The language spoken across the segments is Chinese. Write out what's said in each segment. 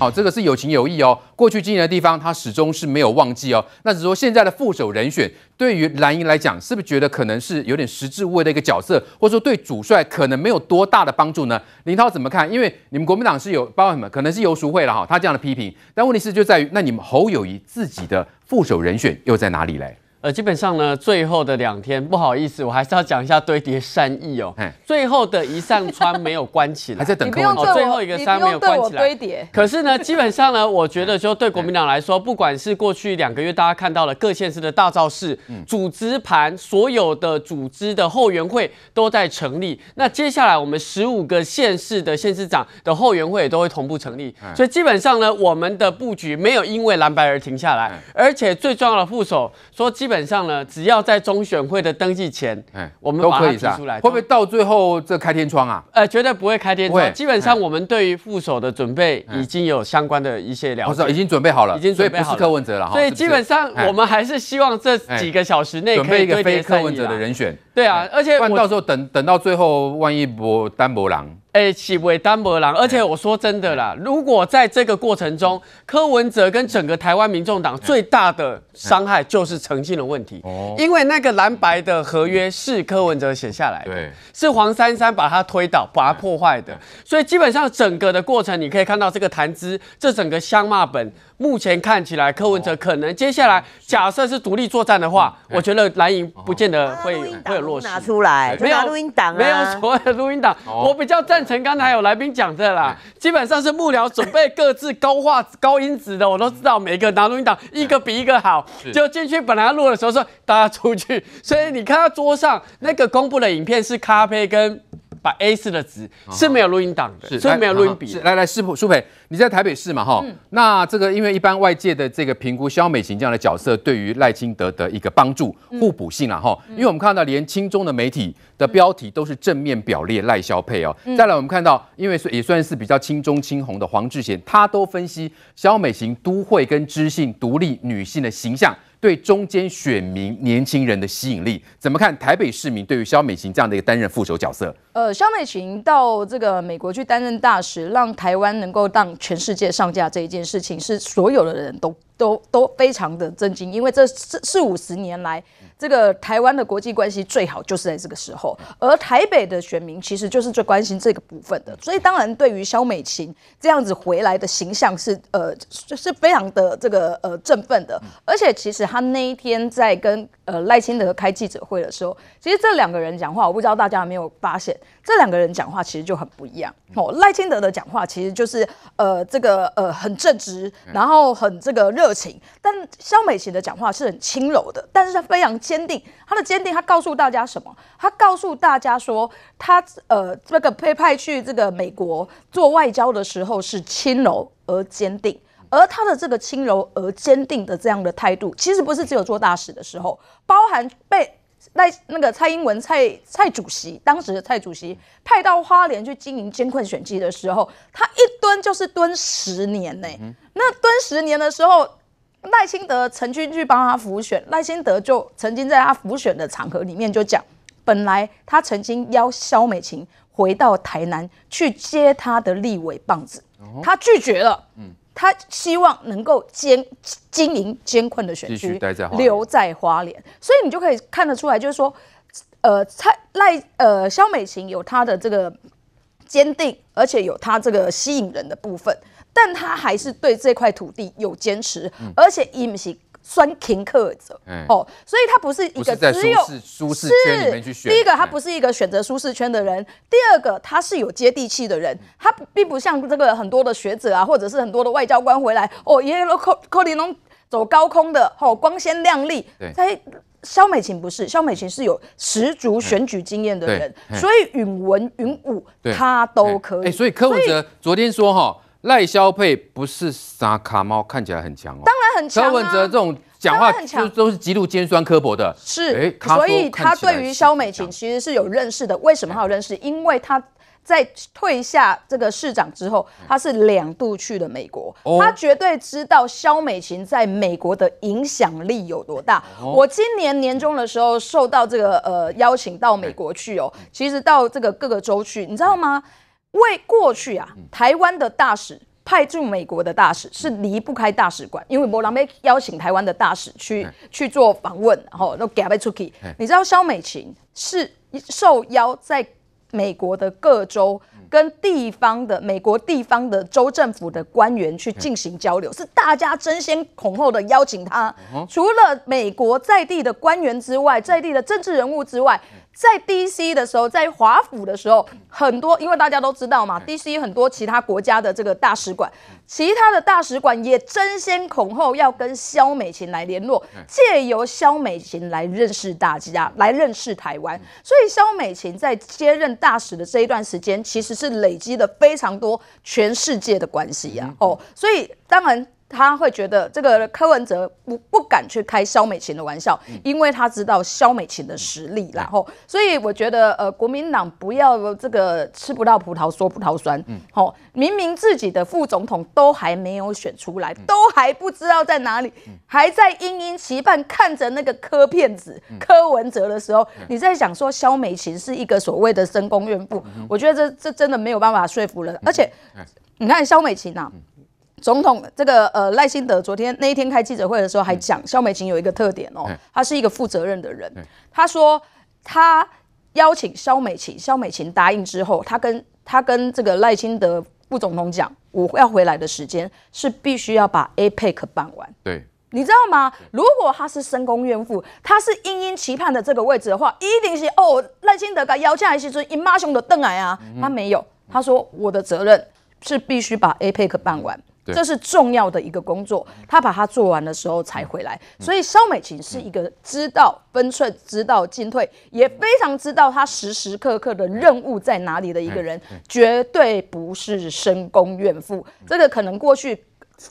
好，这个是有情有义哦。过去经营的地方，他始终是没有忘记哦。那只是说，现在的副手人选，对于蓝营来讲，是不是觉得可能是有点实质无味的一个角色，或者说对主帅可能没有多大的帮助呢？林涛怎么看？因为你们国民党是有包括什么，可能是游淑慧了哈，他这样的批评。但问题是就在于，那你们侯友谊自己的副手人选又在哪里嘞？呃，基本上呢，最后的两天，不好意思，我还是要讲一下堆叠善意哦。最后的一扇窗没有关起来，还在等空哦，最后一个山没有关起来。堆叠。可是呢，基本上呢，我觉得就对国民党来说，不管是过去两个月大家看到了各县市的大造势、组织盘，所有的组织的后援会都在成立。那接下来我们十五个县市的县市长的后援会也都会同步成立。所以基本上呢，我们的布局没有因为蓝白而停下来，而且最重要的副手说基。基本上呢，只要在中选会的登记前，哎，我们都可以提出来。会不会到最后这开天窗啊？呃，绝对不会开天窗。基本上我们对于副手的准备已经有相关的一些了解，已经准备好了，已经准备好。是柯文哲了，所以基本上我们还是希望这几个小时内可以一个非柯文哲的人选。对啊，而且然到时候等等到最后，万一博单博朗。哎，为单薄啦！而且我说真的啦，如果在这个过程中，柯文哲跟整个台湾民众党最大的伤害就是诚信的问题，因为那个蓝白的合约是柯文哲写下来的，是黄珊珊把他推倒、把他破坏的，所以基本上整个的过程，你可以看到这个谈资，这整个相骂本。目前看起来，柯文哲可能接下来假设是独立作战的话，我觉得蓝营不见得会会有落实。拿出来没有录音档，没有所谓的录音档。我比较赞成刚才有来宾讲的啦，基本上是幕僚准备各自高画高音质的，我都知道每个拿录音档一个比一个好。就进去本来要录的时候说大家出去，所以你看到桌上那个公布的影片是咖啡跟。把 A 四的值是没有录音档的，是没有录音笔。来来，苏培，你在台北市嘛？哈，那这个因为一般外界的这个评估，肖美琴这样的角色对于赖清德的一个帮助互补性啦，哈，因为我们看到连青中的媒体的标题都是正面表列赖肖配哦。再来，我们看到因为是也算是比较青中青红的黄志贤，他都分析肖美琴都会跟知性独立女性的形象。对中间选民、年轻人的吸引力怎么看？台北市民对于肖美琴这样的一个担任副手角色，呃，肖美琴到这个美国去担任大使，让台湾能够让全世界上架这一件事情，是所有的人都。都都非常的震惊，因为这四四五十年来，这个台湾的国际关系最好就是在这个时候，而台北的选民其实就是最关心这个部分的，所以当然对于萧美琴这样子回来的形象是呃就是非常的这个呃振奋的，而且其实他那一天在跟呃赖清德开记者会的时候，其实这两个人讲话，我不知道大家有没有发现，这两个人讲话其实就很不一样哦，赖清德的讲话其实就是呃这个呃很正直，然后很这个热。情，但肖美琴的讲话是很轻柔的，但是她非常坚定。她的坚定，她告诉大家什么？她告诉大家说，她呃，这个被派去这个美国做外交的时候是轻柔而坚定，而她的这个轻柔而坚定的这样的态度，其实不是只有做大使的时候，包含被那那个蔡英文蔡蔡主席，当时的蔡主席派到花莲去经营监困选举的时候，他一蹲就是蹲十年呢。那蹲十年的时候。赖清德曾经去帮他辅选，赖清德就曾经在他辅选的场合里面就讲，本来他曾经邀萧美琴回到台南去接他的立委棒子，他拒绝了，嗯，他希望能够兼经营艰困的选区，留在花莲，所以你就可以看得出来，就是说，呃，蔡赖呃肖美琴有她的这个坚定，而且有她这个吸引人的部分。但他还是对这块土地有坚持，而且伊姆西酸挺者、嗯、哦，所以他不是一个只有舒适面去选。第一个，他不是一个选择舒适圈的人；第二个，他是有接地气的人。他并不像这个很多的学者啊，或者是很多的外交官回来哦，耶洛克克林侬走高空的哦，光鲜亮丽。对，肖美琴不是，肖美琴是有十足选举经验的人，所以允文允武他都可以。所以柯文哲昨天说哈。赖萧佩不是沙卡猫，看起来很强哦。当然很强。肖文哲这种讲话就都是极度尖酸刻薄的。是，哎，所以他对于萧美琴其实是有认识的。为什么他有认识？因为他在退下这个市长之后，他是两度去了美国。他绝对知道萧美琴在美国的影响力有多大。我今年年终的时候受到这个呃邀请到美国去哦，其实到这个各个州去，你知道吗？为过去啊，台湾的大使派驻美国的大使是离不开大使馆，因为波兰没邀请台湾的大使去去做访问，然后都给他被出去。你知道肖美琴是受邀在。美国的各州跟地方的美国地方的州政府的官员去进行交流，是大家争先恐后的邀请他。除了美国在地的官员之外，在地的政治人物之外，在 D.C. 的时候，在华府的时候，很多因为大家都知道嘛，D.C. 很多其他国家的这个大使馆，其他的大使馆也争先恐后要跟肖美琴来联络，借由肖美琴来认识大家，来认识台湾。所以，肖美琴在接任。大使的这一段时间，其实是累积了非常多全世界的关系呀，哦，所以当然。他会觉得这个柯文哲不不敢去开萧美琴的玩笑，因为他知道萧美琴的实力。然后，所以我觉得呃，国民党不要这个吃不到葡萄说葡萄酸。嗯，好，明明自己的副总统都还没有选出来，都还不知道在哪里，还在殷殷期盼看着那个柯骗子柯文哲的时候，你在想说萧美琴是一个所谓的深宫怨妇？我觉得这这真的没有办法说服人。而且，你看萧美琴呐。总统这个呃赖清德昨天那一天开记者会的时候还讲，萧美琴有一个特点哦，他是一个负责任的人。他说他邀请肖美琴，肖美琴答应之后，他跟他跟这个赖清德副总统讲，我要回来的时间是必须要把 APEC 办完。对，你知道吗？如果他是深宫怨妇，他是殷殷期盼的这个位置的话，一定是哦赖清德该邀请一些尊英玛雄的邓矮啊，他没有。他说我的责任是必须把 APEC 办完。这是重要的一个工作，他把它做完的时候才回来。所以，肖美琴是一个知道分寸、知道进退，也非常知道他时时刻刻的任务在哪里的一个人，绝对不是深宫怨妇。这个可能过去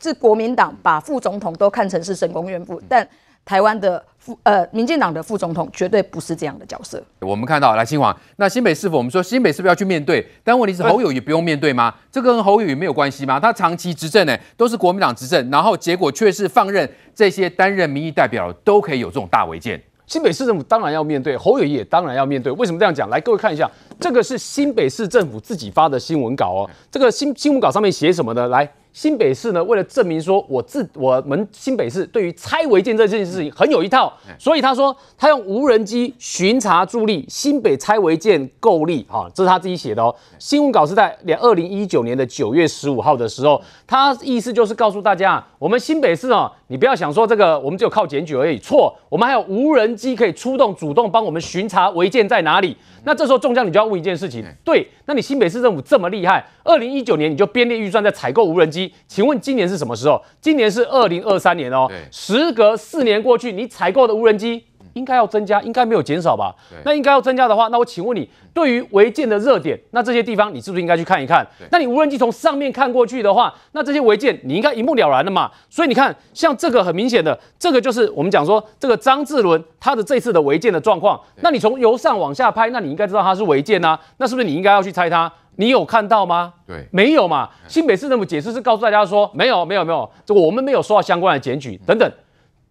是国民党把副总统都看成是深宫怨妇，但。台湾的副呃民进党的副总统绝对不是这样的角色。我们看到来新华，那新北市府，我们说新北市不要去面对，但问题是侯友宜不用面对吗？这跟侯友义没有关系吗？他长期执政哎，都是国民党执政，然后结果却是放任这些担任民意代表都可以有这种大违建。新北市政府当然要面对，侯友也当然要面对。为什么这样讲？来各位看一下，这个是新北市政府自己发的新闻稿哦。这个新新闻稿上面写什么呢？来。新北市呢，为了证明说，我自我们新北市对于拆违建这件事情很有一套，所以他说他用无人机巡查助力新北拆违建够力啊，这是他自己写的哦。新闻稿是在两二零一九年的九月十五号的时候，他意思就是告诉大家，我们新北市哦。你不要想说这个，我们只有靠检举而已。错，我们还有无人机可以出动，主动帮我们巡查违建在哪里。那这时候，中将你就要问一件事情，对，那你新北市政府这么厉害，二零一九年你就编列预算在采购无人机，请问今年是什么时候？今年是二零二三年哦，时隔四年过去，你采购的无人机？应该要增加，应该没有减少吧？那应该要增加的话，那我请问你，对于违建的热点，那这些地方你是不是应该去看一看？那你无人机从上面看过去的话，那这些违建你应该一目了然的嘛？所以你看，像这个很明显的，这个就是我们讲说这个张志伦他的这次的违建的状况。那你从由上往下拍，那你应该知道它是违建啊？那是不是你应该要去猜它？你有看到吗？对，没有嘛？新北市政府解释是告诉大家说，没有，没有，没有，这我们没有收到相关的检举等等。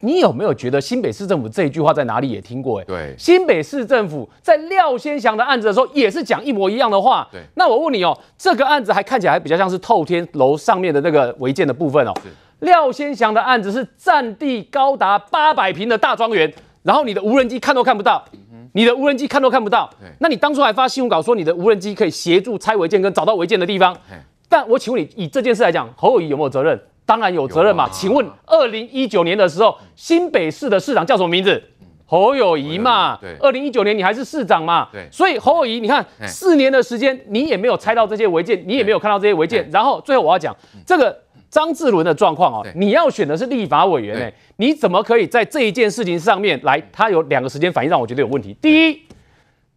你有没有觉得新北市政府这一句话在哪里也听过？哎，对，新北市政府在廖先祥的案子的时候也是讲一模一样的话。对，那我问你哦，这个案子还看起来还比较像是透天楼上面的那个违建的部分哦。廖先祥的案子是占地高达八百平的大庄园，然后你的无人机看都看不到，你的无人机看都看不到。对。那你当初还发新闻稿说你的无人机可以协助拆违建跟找到违建的地方，但我请问你，以这件事来讲，侯友谊有没有责任？当然有责任嘛？请问二零一九年的时候，新北市的市长叫什么名字？侯友谊嘛。二零一九年你还是市长嘛？所以侯友谊，你看四年的时间，你也没有拆到这些违建，你也没有看到这些违建。然后最后我要讲这个张志伦的状况哦，你要选的是立法委员哎，你怎么可以在这一件事情上面来？他有两个时间反应让我觉得有问题。第一，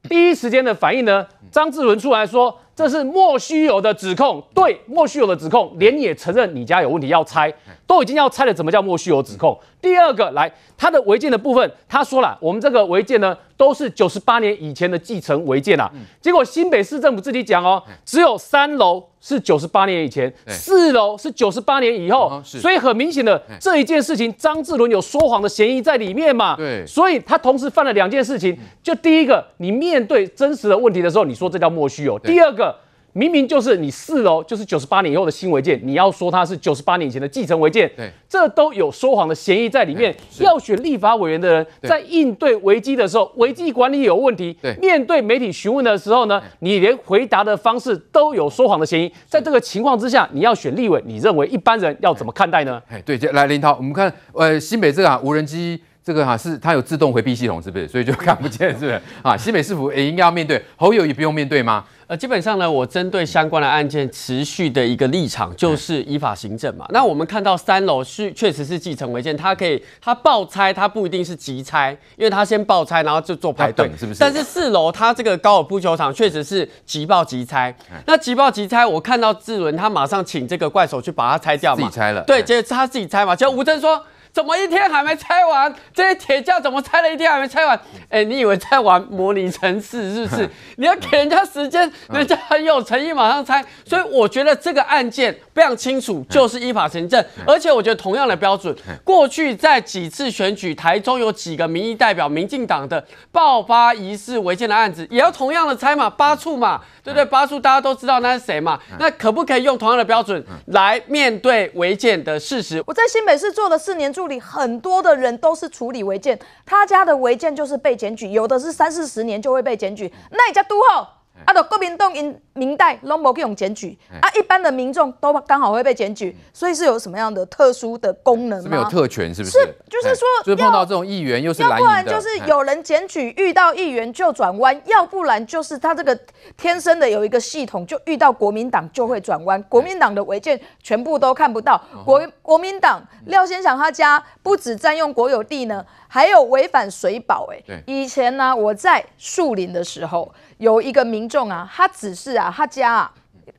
第一时间的反应呢，张志伦出来说。这是莫须有的指控，对莫须有的指控，连也承认你家有问题要拆，都已经要拆了，怎么叫莫须有指控？第二个，来他的违建的部分，他说了，我们这个违建呢，都是九十八年以前的继承违建了。结果新北市政府自己讲哦，只有三楼是九十八年以前，四楼是九十八年以后，所以很明显的这一件事情，张志伦有说谎的嫌疑在里面嘛？对。所以他同时犯了两件事情，就第一个，你面对真实的问题的时候，你说这叫莫须有；第二个。明明就是你四楼，就是九十八年以后的新违建，你要说它是九十八年以前的继承违建，对，这都有说谎的嫌疑在里面。要选立法委员的人，在应对危机的时候，危机管理有问题，对，面对媒体询问的时候呢，你连回答的方式都有说谎的嫌疑。在这个情况之下，你要选立委，你认为一般人要怎么看待呢？哎，对，来林涛，我们看呃，新北这啊、无人机。这个哈是它有自动回避系统，是不是？所以就看不见，是不是？啊，西美师傅也应该要面对，侯友也不用面对吗？呃，基本上呢，我针对相关的案件持续的一个立场就是依法行政嘛。那我们看到三楼是确实是继承违建，它可以它爆拆，它不一定是急拆，因为它先爆拆，然后就做派队，是不是？但是四楼它这个高尔夫球场确实是急爆急拆，那急爆急拆，我看到智伦他马上请这个怪手去把它拆掉嘛，自己拆了，对，就是他自己拆嘛，果吴征说。怎么一天还没拆完？这些铁架怎么拆了一天还没拆完？哎，你以为在玩模拟城市是？不是你要给人家时间，人家很有诚意马上拆。所以我觉得这个案件非常清楚，就是依法行政。而且我觉得同样的标准，过去在几次选举，台中有几个民意代表，民进党的爆发疑似违建的案子，也要同样的拆嘛，八处嘛，对不对？八处大家都知道那是谁嘛？那可不可以用同样的标准来面对违建的事实？我在新北市做了四年。处理很多的人都是处理违建，他家的违建就是被检举，有的是三四十年就会被检举，那一家都好。啊，都国民党民明代容易被用检举，啊，一般的民众都刚好会被检举，所以是有什么样的特殊的功能吗？没有特权，是不是？是，就是说，就碰到这种议员又是，要不然就是有人检举遇到议员就转弯，要不然就是他这个天生的有一个系统，就遇到国民党就会转弯，国民党的违建全部都看不到。国国民党廖先生，他家不止占用国有地呢，还有违反水保。哎，以前呢，我在树林的时候。有一个民众啊，他只是啊，他家啊，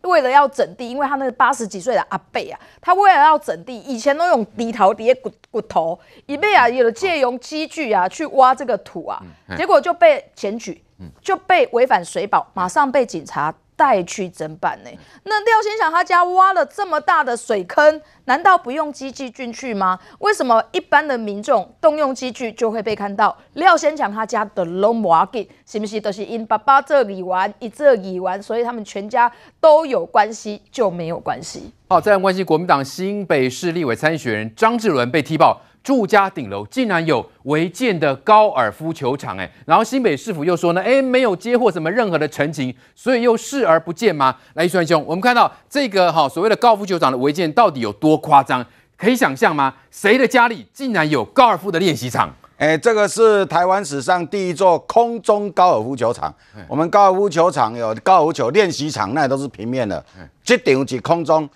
为了要整地，因为他那个八十几岁的阿伯啊，他为了要整地，以前都用锄头、铁骨骨头，一被啊有了借用机具啊去挖这个土啊，结果就被检举，就被违反水保，马上被警察。再去整版呢？那廖先生他家挖了这么大的水坑，难道不用机器进去吗？为什么一般的民众动用机具就会被看到？廖先生他家的龙华街是不是都是因爸爸这里玩，一这里玩，所以他们全家都有关系就没有关系？好，再来关心国民党新北市立委参选人张志纶被踢爆。住家顶楼竟然有违建的高尔夫球场，哎，然后新北市府又说呢，哎，没有接获什么任何的陈情，所以又视而不见吗？来，一川兄，我们看到这个哈所谓的高尔夫球场的违建到底有多夸张，可以想象吗？谁的家里竟然有高尔夫的练习场？哎，这个是台湾史上第一座空中高尔夫球场。我们高尔夫球场有高尔夫球练习场，那都是平面的，这顶是空中。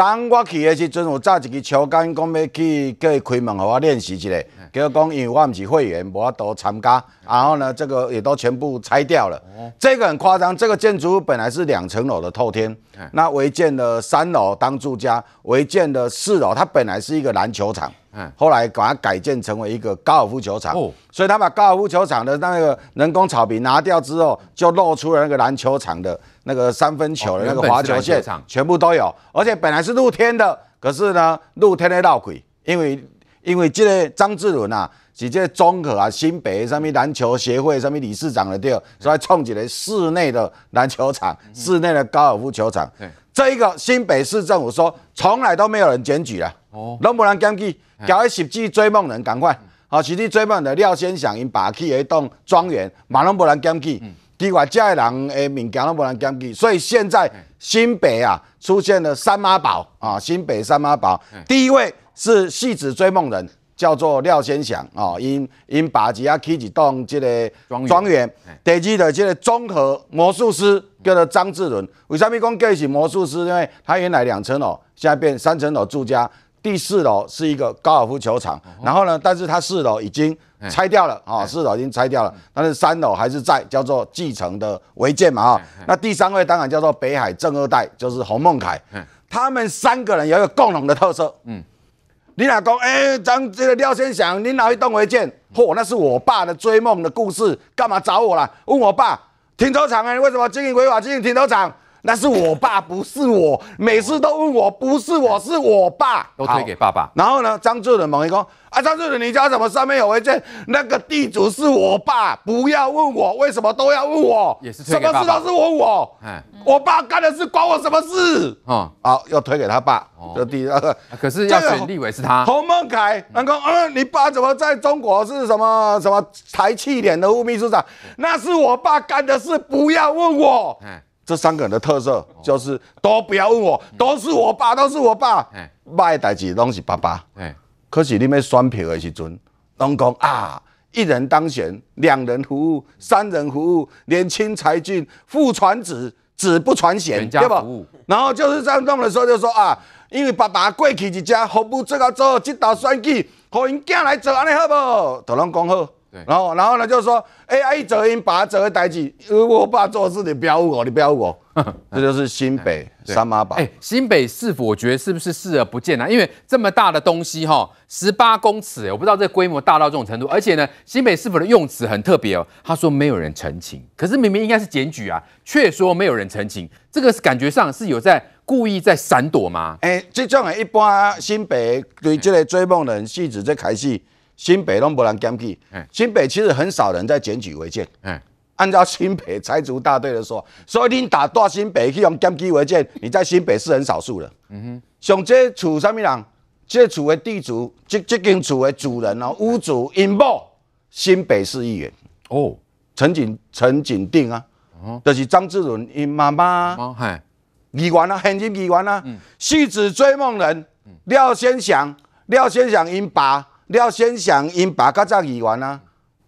昨我去的时阵，有早一支球杆讲要去伊开门我练习一下，结果讲因为我不是会员，无法度参加。然后呢，这个也都全部拆掉了。这个很夸张，这个建筑物本来是两层楼的透天，那违建了三楼当住家，违建了四楼，它本来是一个篮球场。后来把它改建成为一个高尔夫球场，所以他把高尔夫球场的那个人工草坪拿掉之后，就露出了那个篮球场的那个三分球的那个滑球线，全部都有。而且本来是露天的，可是呢，露天的闹鬼，因为因为这张志伦啊，是这中和啊新北上面篮球协会上面理事长的对，所以创起了室内的篮球场，室内的高尔夫球场。这一个新北市政府说，从来都没有人检举啊。哦，拢无人禁忌，交一十际追梦人赶快。好，实际追梦人廖先祥，因霸起一栋庄园，嘛拢无人禁忌。另外，嘉义人诶物件拢无人禁忌。所以现在新北啊出现了三妈宝啊，新北三妈宝。第一位是戏子追梦人，叫做廖先祥啊，因因霸起阿起一栋这个庄园。第二个这个综合魔术师叫做张志伦。为啥物讲叫是魔术师？因为他原来两层楼，现在变三层楼住家。第四楼是一个高尔夫球场，然后呢，但是它四楼已经拆掉了啊，四楼已经拆掉了，但是三楼还是在，叫做继承的违建嘛啊。那第三位当然叫做北海正二代，就是洪孟凯，他们三个人有一个共同的特色，嗯，你俩公哎，张这个廖先祥，你哪一栋违建？嚯，那是我爸的追梦的故事，干嘛找我啦？问我爸停车场你为什么经营违法经营停车场？那是我爸，不是我。每次都问我，不是我，是我爸，都推给爸爸。然后呢，张作霖猛一说：“啊，张作霖，你家怎么上面有一建？那个地主是我爸，不要问我为什么，都要问我，也是推给爸爸。什么事都是问我。嗯，我爸干的事关我什么事？啊，好，又推给他爸。哦，第二个，可是要选立委是他。侯孟凯，那个，嗯，你爸怎么在中国是什么什么台气脸的副秘书长？那是我爸干的事，不要问我。嗯。这三个人的特色就是都不要问我，都是我爸，都是我爸。的代志拢是爸爸。可是你们选票的时准，拢讲啊，一人当选，两人服务，三人服务，年轻才俊，父传子，子不传贤，对不？然后就是这样弄的时候就说啊，因为爸爸过去一家，服务最高做，这道选举，给因囝来做，安尼好不？都拢讲好。然后，然后呢，就说 a 阿一走，音，把它折回呆滞。我爸做事，你不要误你不要误会，这就是新北三马板。哎，新北市府，我觉得是不是视而不见呢？因为这么大的东西，哈，十八公尺，我不知道这规模大到这种程度。而且呢，新北市府的用词很特别哦。他说没有人澄清，可是明明应该是检举啊，却说没有人澄清，这个感觉上是有在故意在闪躲吗？哎，这种一般新北对这个追梦人戏子在开戏。新北拢无人检举，新北其实很少人在检举违建。按照新北拆除大队的说，所以你打到新北去用检举违建，你在新北是很少数的。嗯哼，像这厝啥物人，这厝的地主，这这间厝的主人哦，屋主因某，新北市议员哦，陈景陈景定啊，就是张志伦因妈妈，系，议员啊，现精议员啊，戏子追梦人，廖先祥，廖先祥因爸。廖先想因爸甲早二民啊，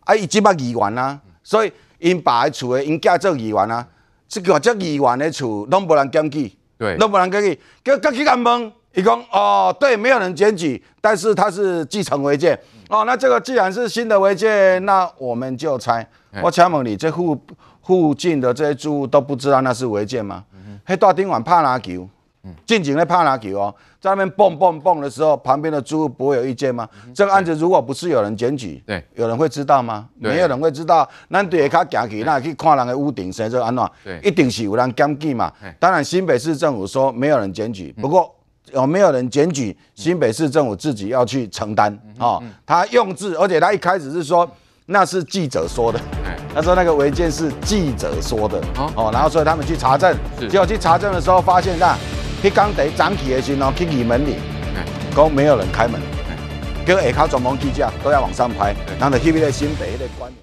啊，伊即摆二民啊，所以因爸的厝，因嫁做二民啊，即个即二民的厝，拢无人登记，对，拢无人登记，叫个去讲问，伊讲哦，对，没有人检举，但是他是继承违建，哦，那这个既然是新的违建，那我们就猜，我请问你，这附附近的这些住户都不知道那是违建吗？迄大丁晚拍篮球。近景在拍篮球哦，在那边蹦蹦蹦的时候，旁边的住户不会有意见吗？这个案子如果不是有人检举，对，有人会知道吗？没有人会知道，咱对下卡行去，那去看人的屋顶，生做安怎？对，一定是有人检举嘛。当然新北市政府说没有人检举，不过有没有人检举，新北市政府自己要去承担啊。他用字，而且他一开始是说那是记者说的，他说那个违建是记者说的，哦，然后所以他们去查证，结果去查证的时候发现那。去工地涨气的时候，去二门里，讲没有人开门，叫二靠装潢机匠都要往上拍，然后就去那个新北那个关。